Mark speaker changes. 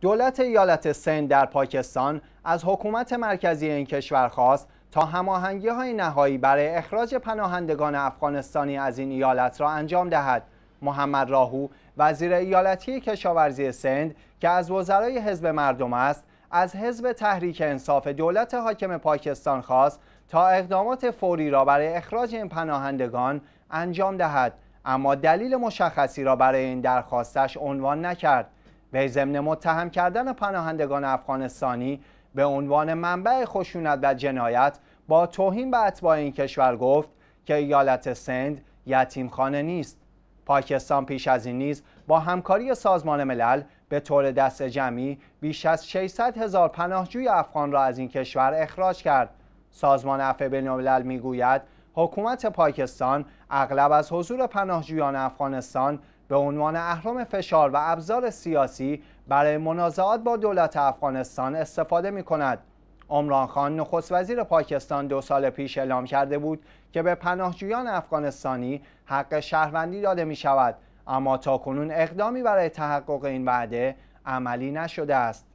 Speaker 1: دولت ایالت سند در پاکستان از حکومت مرکزی این کشور خواست تا هماهنگی های نهایی برای اخراج پناهندگان افغانستانی از این ایالت را انجام دهد محمد راهو وزیر ایالتی کشاورزی سند که از وزرای حزب مردم است از حزب تحریک انصاف دولت حاکم پاکستان خواست تا اقدامات فوری را برای اخراج این پناهندگان انجام دهد اما دلیل مشخصی را برای این درخواستش عنوان نکرد به ضمن متهم کردن پناهندگان افغانستانی به عنوان منبع خشونت و جنایت با توهین به اتباع این کشور گفت که ایالت سند خانه نیست پاکستان پیش از این نیز با همکاری سازمان ملل به طور دست جمعی بیش از 600 هزار پناهجوی افغان را از این کشور اخراج کرد سازمان عفو بینالملل میگوید حکومت پاکستان اغلب از حضور پناهجویان افغانستان به عنوان اهرام فشار و ابزار سیاسی برای منازعات با دولت افغانستان استفاده می کند. عمران خان نخست وزیر پاکستان دو سال پیش اعلام کرده بود که به پناهجویان افغانستانی حق شهروندی داده می شود اما تاکنون اقدامی برای تحقق این وعده عملی نشده است.